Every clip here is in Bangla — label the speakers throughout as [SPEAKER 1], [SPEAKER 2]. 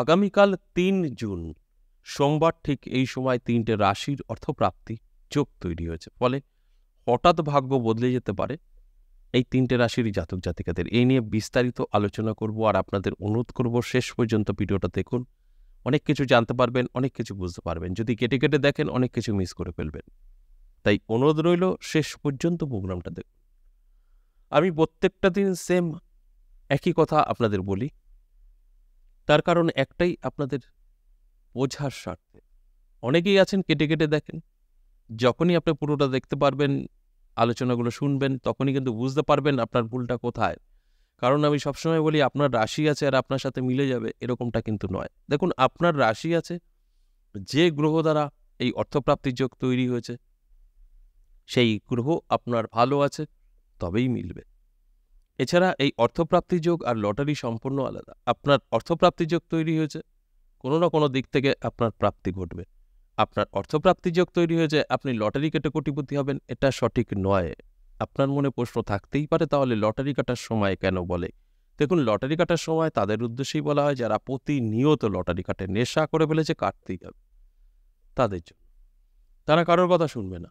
[SPEAKER 1] আগামীকাল তিন জুন সোমবার ঠিক এই সময় তিনটে রাশির অর্থপ্রাপ্তি যোগ তৈরি হয়েছে ফলে হঠাৎ ভাগ্য বদলে যেতে পারে এই তিনটে রাশির জাতক জাতিকাদের এই নিয়ে বিস্তারিত আলোচনা করব আর আপনাদের অনুরোধ করব শেষ পর্যন্ত ভিডিওটা দেখুন অনেক কিছু জানতে পারবেন অনেক কিছু বুঝতে পারবেন যদি কেটে কেটে দেখেন অনেক কিছু মিস করে ফেলবেন তাই অনুরোধ রইল শেষ পর্যন্ত প্রোগ্রামটা দেখুন আমি প্রত্যেকটা দিন সেম একই কথা আপনাদের বলি তার কারণ একটাই আপনাদের বোঝার স্বার্থে অনেকেই আছেন কেটে কেটে দেখেন যখনই আপনি পুরোটা দেখতে পারবেন আলোচনাগুলো শুনবেন তখনই কিন্তু বুঝতে পারবেন আপনার ভুলটা কোথায় কারণ আমি সবসময় বলি আপনার রাশি আছে আর আপনার সাথে মিলে যাবে এরকমটা কিন্তু নয় দেখুন আপনার রাশি আছে যে গ্রহ দ্বারা এই অর্থপ্রাপ্তির যোগ তৈরি হয়েছে সেই গ্রহ আপনার ভালো আছে তবেই মিলবে এছাড়া এই অর্থপ্রাপ্তি যোগ আর লটারি সম্পূর্ণ আলাদা আপনার অর্থপ্রাপ্তি যোগ তৈরি হয়েছে কোনো না কোনো দিক থেকে আপনার প্রাপ্তি ঘটবে আপনার অর্থপ্রাপ্তি যোগ তৈরি হয়েছে আপনি লটারি কেটে কোটিপতি হবেন এটা সঠিক নয় আপনার মনে প্রশ্ন থাকতেই পারে তাহলে লটারি কাটার সময় কেন বলে দেখুন লটারি কাটার সময় তাদের উদ্দেশ্যেই বলা হয় যারা প্রতিনিয়ত লটারি কাটে নেশা করে ফেলেছে কাটতেই হবে তাদের জন্য তারা কারোর কথা শুনবে না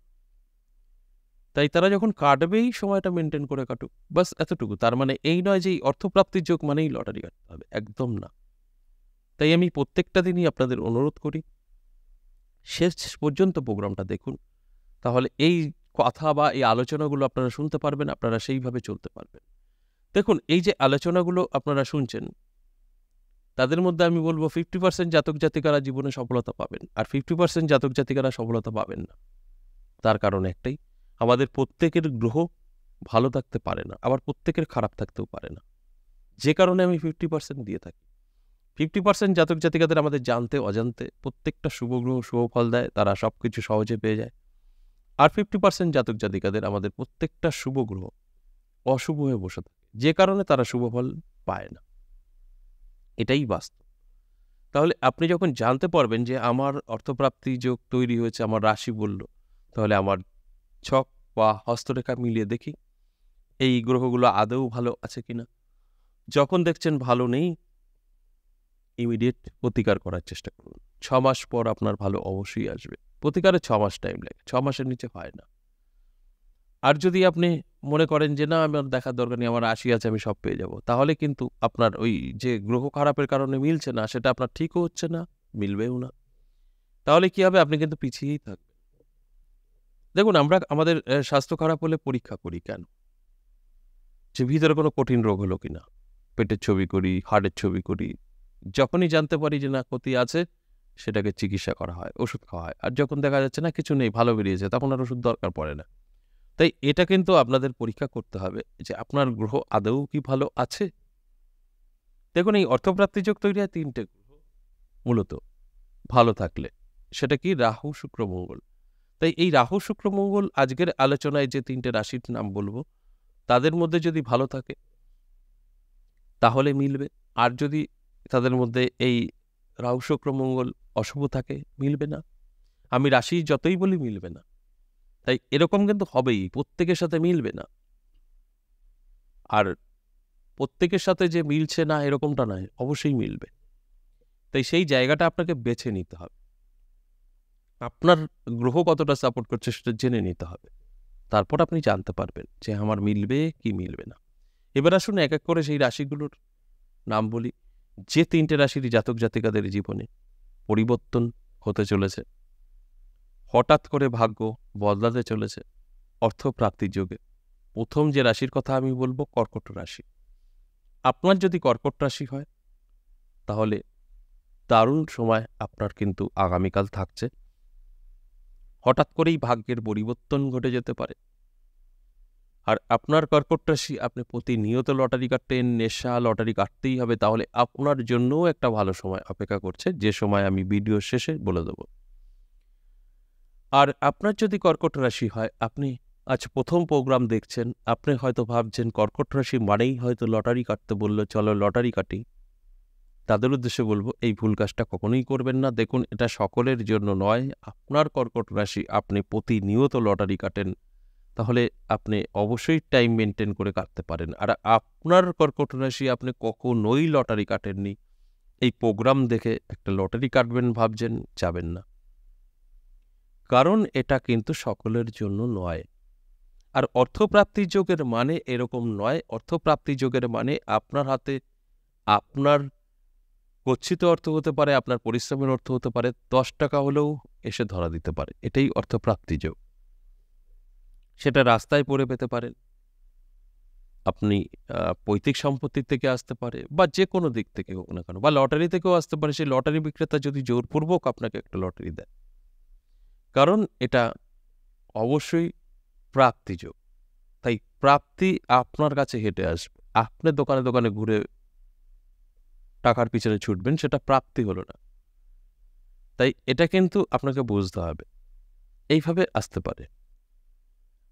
[SPEAKER 1] তাই তারা যখন কাটবেই সময়টা মেনটেন করে কাটুক বাস এতটুকু তার মানে এই নয় যে অর্থপ্রাপ্তির যোগ মানেই লটারি কাটতে হবে একদম না তাই আমি প্রত্যেকটা দিনই আপনাদের অনুরোধ করি শেষ পর্যন্ত প্রোগ্রামটা দেখুন তাহলে এই কথা বা এই আলোচনাগুলো আপনারা শুনতে পারবেন আপনারা সেইভাবে চলতে পারবেন দেখুন এই যে আলোচনাগুলো আপনারা শুনছেন তাদের মধ্যে আমি বলবো ফিফটি পার্সেন্ট জাতক জাতিকারা জীবনে সফলতা পাবেন আর ফিফটি পার্সেন্ট জাতক জাতিকারা সফলতা পাবেন না তার কারণ একটাই আমাদের প্রত্যেকের গ্রহ ভালো থাকতে পারে না আবার প্রত্যেকের খারাপ থাকতেও পারে না যে কারণে আমি ফিফটি পার্সেন্ট দিয়ে থাকি ফিফটি পার্সেন্ট জাতক জাতিকাদের আমাদের জানতে অজান্তে প্রত্যেকটা শুভ গ্রহ শুভ ফল দেয় তারা সব কিছু সহজে পেয়ে যায় আর ফিফটি পার্সেন্ট জাতক জাতিকাদের আমাদের প্রত্যেকটা শুভ গ্রহ অশুভ হয়ে বসে থাকে যে কারণে তারা শুভ ফল পায় না এটাই বাস্তব তাহলে আপনি যখন জানতে পারবেন যে আমার অর্থপ্রাপ্তি যোগ তৈরি হয়েছে আমার রাশি বলল তাহলে আমার ছক বা হস্তরেখা মিলিয়ে দেখি এই গ্রহগুলো আদৌ ভালো আছে কিনা যখন দেখছেন ভালো নেই ইমিডিয়েট প্রতিকার করার চেষ্টা করুন ছ মাস পর আপনার ভালো অবশ্যই আসবে প্রতিকারে ছ মাস টাইম লাগে ছ মাসের নিচে হয় না আর যদি আপনি মনে করেন যে না আমার দেখার দরকার নেই আমার আশি আছে আমি সব পেয়ে যাব তাহলে কিন্তু আপনার ওই যে গ্রহ খারাপের কারণে মিলছে না সেটা আপনার ঠিকও হচ্ছে না মিলবেও না তাহলে কি হবে আপনি কিন্তু পিছিয়েই থাকবেন দেখুন আমরা আমাদের স্বাস্থ্য খারাপ হলে পরীক্ষা করি কেন যে ভিতরে কোনো কঠিন রোগ হলো কিনা পেটের ছবি করি হার্টের ছবি করি যখনই জানতে পারি যে না ক্ষতি আছে সেটাকে চিকিৎসা করা হয় ওষুধ খাওয়া হয় আর যখন দেখা যাচ্ছে না কিছু নেই ভালো বেরিয়েছে তখন আর ওষুধ দরকার পড়ে না তাই এটা কিন্তু আপনাদের পরীক্ষা করতে হবে যে আপনার গ্রহ আদৌ কি ভালো আছে দেখুন এই অর্থপ্রাপ্তিযোগ তৈরি হয় তিনটে গ্রহ মূলত ভালো থাকলে সেটা কি রাহু শুক্র মঙ্গল তাই এই রাহু শুক্রমঙ্গল আজকের আলোচনায় যে তিনটে রাশির নাম বলবো তাদের মধ্যে যদি ভালো থাকে তাহলে মিলবে আর যদি তাদের মধ্যে এই রাহু শুক্রমঙ্গল অশুভ থাকে মিলবে না আমি রাশি যতই বলি মিলবে না তাই এরকম কিন্তু হবেই প্রত্যেকের সাথে মিলবে না আর প্রত্যেকের সাথে যে মিলছে না এরকমটা নয় অবশ্যই মিলবে তাই সেই জায়গাটা আপনাকে বেছে নিতে হবে আপনার গ্রহ কতটা সাপোর্ট করছে সেটা জেনে নিতে হবে তারপর আপনি জানতে পারবেন যে আমার মিলবে কি মিলবে না এবার আসুন এক এক করে সেই রাশিগুলোর নাম বলি যে তিনটে রাশির জাতক জাতিকাদের জীবনে পরিবর্তন হতে চলেছে হঠাৎ করে ভাগ্য বদলাতে চলেছে অর্থপ্রাপ্তির যোগে প্রথম যে রাশির কথা আমি বলবো কর্কট রাশি আপনার যদি কর্কট রাশি হয় তাহলে দারুণ সময় আপনার কিন্তু আগামীকাল থাকছে হঠাৎ করেই ভাগ্যের পরিবর্তন ঘটে যেতে পারে আর আপনার কর্কট রাশি আপনি প্রতিনিয়ত লটারি কাটতেন নেশা লটারি কাটতেই হবে তাহলে আপনার জন্যও একটা ভালো সময় অপেক্ষা করছে যে সময় আমি ভিডিও শেষে বলে দেব আর আপনার যদি কর্কট রাশি হয় আপনি আজ প্রথম প্রোগ্রাম দেখছেন আপনি হয়তো ভাবছেন কর্কট রাশি মানেই হয়তো লটারি কাটতে বললো চলো লটারি কাটি তাদের উদ্দেশ্যে বলবো এই ভুল কাজটা কখনোই করবেন না দেখুন এটা সকলের জন্য নয় আপনার কর্কট রাশি আপনি প্রতিনিয়ত লটারি কাটেন তাহলে আপনি অবশ্যই টাইম মেনটেন করে কাটতে পারেন আর আপনার কর্কট রাশি আপনি কখনোই লটারি কাটেননি এই প্রোগ্রাম দেখে একটা লটারি কাটবেন ভাবছেন যাবেন না কারণ এটা কিন্তু সকলের জন্য নয় আর অর্থপ্রাপ্তি যোগের মানে এরকম নয় অর্থপ্রাপ্তি যোগের মানে আপনার হাতে আপনার গচ্ছিত অর্থ হতে পারে আপনার পরিশ্রমের অর্থ হতে পারে দশ টাকা হলেও এসে ধরা দিতে পারে এটাই অর্থপ্রাপ্তি যোগ সেটা রাস্তায় পড়ে পেতে পারেন আপনি পৈতৃক সম্পত্তির থেকে আসতে পারে বা যে কোনো দিক থেকে হোক না কেন বা লটারি থেকেও আসতে পারে সেই লটারি বিক্রেতা যদি জোরপূর্বক আপনাকে একটা লটারি দেয় কারণ এটা অবশ্যই প্রাপ্তিযোগ তাই প্রাপ্তি আপনার কাছে হেঁটে আসবে আপনি দোকানে দোকানে ঘুরে টাকার পিছনে ছুটবেন সেটা প্রাপ্তি হলো না তাই এটা কিন্তু আপনাকে বুঝতে হবে এইভাবে আসতে পারে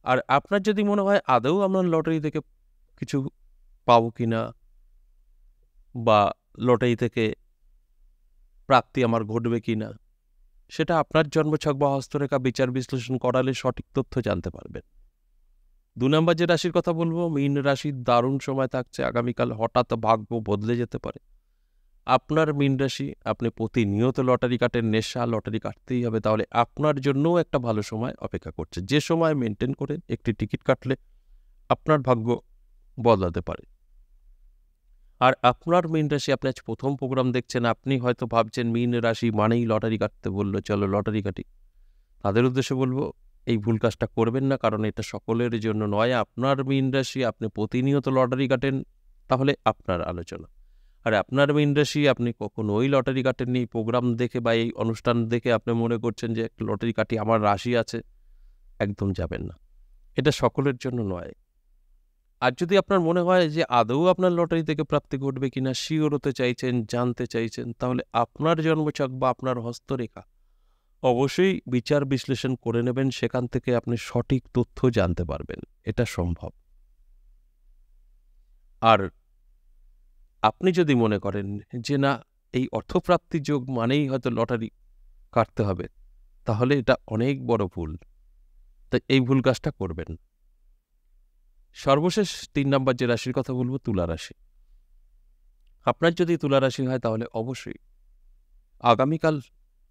[SPEAKER 1] আর আপনার যদি মনে হয় আদৌ আমরা লটারি থেকে কিছু পাবো কি না বা লটারি থেকে প্রাপ্তি আমার ঘটবে কি না সেটা আপনার জন্মছক বা হস্তরেখা বিচার বিশ্লেষণ করালে সঠিক তথ্য জানতে পারবেন দু নম্বর যে রাশির কথা বলবো মীন রাশির দারুণ সময় থাকছে আগামীকাল হঠাৎ ভাগ্য বদলে যেতে পারে আপনার মিন রাশি আপনি প্রতিনিয়ত লটারি কাটের নেশা লটারি কাটতেই হবে তাহলে আপনার জন্যও একটা ভালো সময় অপেক্ষা করছে যে সময় মেনটেন করে একটি টিকিট কাটলে আপনার ভাগ্য বদলাতে পারে আর আপনার মিন রাশি আপনি আজ প্রথম প্রোগ্রাম দেখছেন আপনি হয়তো ভাবছেন মিন রাশি মানেই লটারি কাটতে বললো চলো লটারি কাটি তাদের উদ্দেশ্যে বলবো এই ভুল কাজটা করবেন না কারণ এটা সকলের জন্য নয় আপনার মিন রাশি আপনি প্রতিনিয়ত লটারি কাটেন তাহলে আপনার আলোচনা আর আপনার ইন্ডাস্ট্রি আপনি কখনো ওই লটারি কাটেননি প্রোগ্রাম দেখে বা এই অনুষ্ঠান দেখে আপনি মনে করছেন যে লটারি কাটি আমার রাশি আছে একদম যাবেন না এটা সকলের জন্য নয় আর যদি আপনার মনে হয় যে আদৌ আপনার লটারি থেকে প্রাপ্তি ঘটবে কিনা শিওর হতে চাইছেন জানতে চাইছেন তাহলে আপনার জন্মচক বা আপনার হস্তরেখা অবশ্যই বিচার বিশ্লেষণ করে নেবেন সেখান থেকে আপনি সঠিক তথ্য জানতে পারবেন এটা সম্ভব আর আপনি যদি মনে করেন যে না এই অর্থপ্রাপ্তি যোগ মানেই হয়তো লটারি কাটতে হবে তাহলে এটা অনেক বড় ভুল তাই এই ভুল কাজটা করবেন সর্বশেষ তিন নম্বর যে রাশির কথা বলবো তুলা রাশি আপনার যদি তুলা রাশি হয় তাহলে অবশ্যই আগামীকাল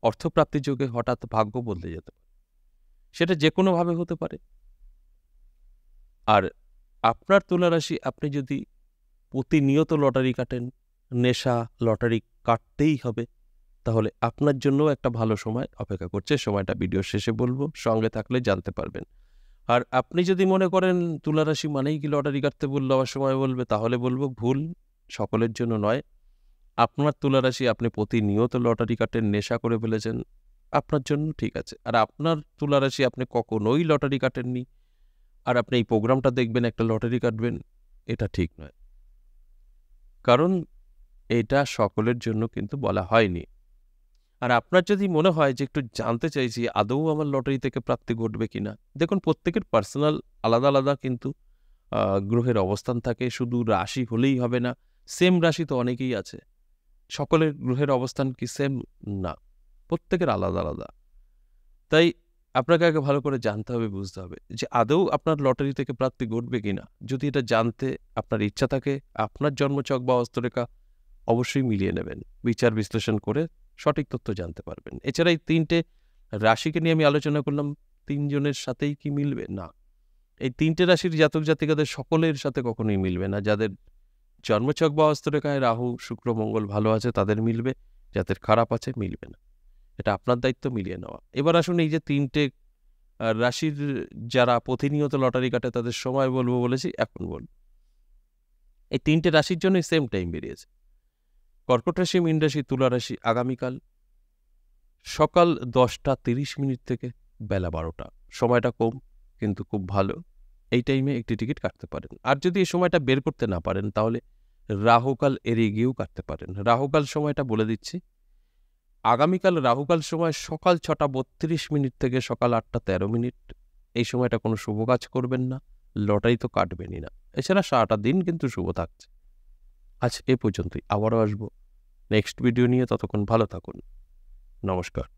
[SPEAKER 1] অর্থপ্রাপ্তি যোগে হঠাৎ ভাগ্য বদলে যেতে পারে সেটা যে কোনোভাবে হতে পারে আর আপনার তুলা রাশি আপনি যদি প্রতিনিয়ত লটারি কাটেন নেশা লটারি কাটতেই হবে তাহলে আপনার জন্য একটা ভালো সময় অপেক্ষা করছে সময়টা ভিডিও শেষে বলবো সঙ্গে থাকলে জানতে পারবেন আর আপনি যদি মনে করেন তুলারাশি মানেই কি লটারি কাটতে বললো আবার সময় বলবে তাহলে বলবো ভুল সকলের জন্য নয় আপনার তুলারাশি আপনি প্রতিনিয়ত লটারি কাটেন নেশা করে ফেলেছেন আপনার জন্য ঠিক আছে আর আপনার তুলারাশি আপনি কখনোই লটারি কাটেননি আর আপনি এই প্রোগ্রামটা দেখবেন একটা লটারি কাটবেন এটা ঠিক নয় কারণ এটা সকলের জন্য কিন্তু বলা হয়নি আর আপনার যদি মনে হয় যে একটু জানতে চাইছি আদৌ আমার লটারি থেকে প্রাপ্তি ঘটবে কিনা দেখুন প্রত্যেকের পার্সোনাল আলাদা আলাদা কিন্তু গ্রহের অবস্থান থাকে শুধু রাশি হলেই হবে না সেম রাশি তো অনেকেই আছে সকলের গ্রহের অবস্থান কি সেম না প্রত্যেকের আলাদা আলাদা তাই আপনাকে আগে ভালো করে জানতে হবে বুঝতে হবে যে আদৌ আপনার লটারি থেকে প্রাপ্তি ঘটবে কি না যদি এটা জানতে আপনার ইচ্ছা থাকে আপনার জন্মচক বা অস্ত্ররেখা অবশ্যই মিলিয়ে নেবেন বিচার বিশ্লেষণ করে সঠিক তথ্য জানতে পারবেন এছাড়া এই তিনটে রাশিকে নিয়ে আমি আলোচনা করলাম তিনজনের সাথেই কি মিলবে না এই তিনটে রাশির জাতক জাতিকাদের সকলের সাথে কখনোই মিলবে না যাদের জন্মচক বা অস্ত্ররেখায় রাহু শুক্র মঙ্গল ভালো আছে তাদের মিলবে যাদের খারাপ আছে মিলবে না এটা আপনার দায়িত্ব মিলিয়ে নেওয়া এবার আসুন এই যে তিনটে রাশির যারা প্রতিনিয়ত লটারি কাটে তাদের সময় বলবো বলেছি এখন বল এই তিনটে রাশির জন্যই সেম টাইম বেরিয়েছে কর্কট রাশি মীন রাশি তুলা রাশি আগামীকাল সকাল দশটা তিরিশ মিনিট থেকে বেলা বারোটা সময়টা কম কিন্তু খুব ভালো এই টাইমে একটি টিকিট কাটতে পারেন আর যদি এই সময়টা বের করতে না পারেন তাহলে রাহুকাল এড়িয়ে গিয়েও কাটতে পারেন রাহুকাল সময়টা বলে দিচ্ছি আগামীকাল রাহুকাল সময় সকাল ছটা বত্রিশ মিনিট থেকে সকাল আটটা তেরো মিনিট এই সময়টা কোনো শুভ কাজ করবেন না লটারি তো কাটবেনই না এছাড়া সারাটা দিন কিন্তু শুভ থাকছে আজ এ পর্যন্তই আবারও আসবো নেক্সট ভিডিও নিয়ে ততক্ষণ ভালো থাকুন নমস্কার